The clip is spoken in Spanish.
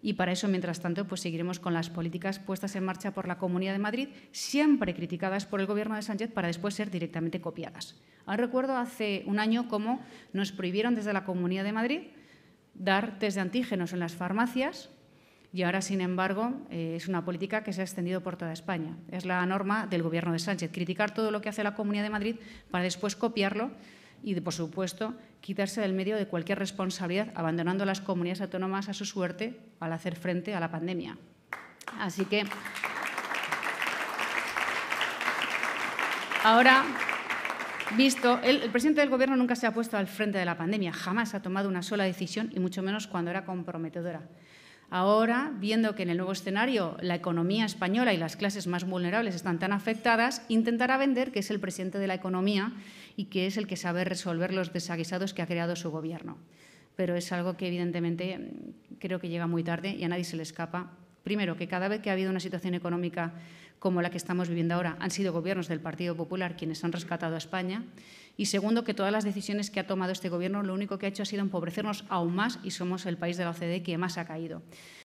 Y para eso, mientras tanto, pues seguiremos con las políticas puestas en marcha por la Comunidad de Madrid, siempre criticadas por el Gobierno de Sánchez para después ser directamente copiadas. Ahora recuerdo hace un año cómo nos prohibieron desde la Comunidad de Madrid dar test de antígenos en las farmacias y ahora, sin embargo, eh, es una política que se ha extendido por toda España. Es la norma del Gobierno de Sánchez, criticar todo lo que hace la Comunidad de Madrid para después copiarlo y, por supuesto, quitarse del medio de cualquier responsabilidad, abandonando a las comunidades autónomas a su suerte al hacer frente a la pandemia. Así que ahora visto, el, presidente del Gobierno nunca se ha puesto al frente de la pandemia, jamás ha tomado una sola decisión y mucho menos cuando era comprometedora. Ahora, viendo que en el nuevo escenario la economía española y las clases más vulnerables están tan afectadas, intentará vender que es el presidente de la economía y que es el que sabe resolver los desaguisados que ha creado su gobierno. Pero es algo que evidentemente creo que llega muy tarde y a nadie se le escapa Primero, que cada vez que ha habido una situación económica como la que estamos viviendo ahora, han sido gobiernos del Partido Popular quienes han rescatado a España. Y segundo, que todas las decisiones que ha tomado este gobierno lo único que ha hecho ha sido empobrecernos aún más y somos el país de la OCDE que más ha caído.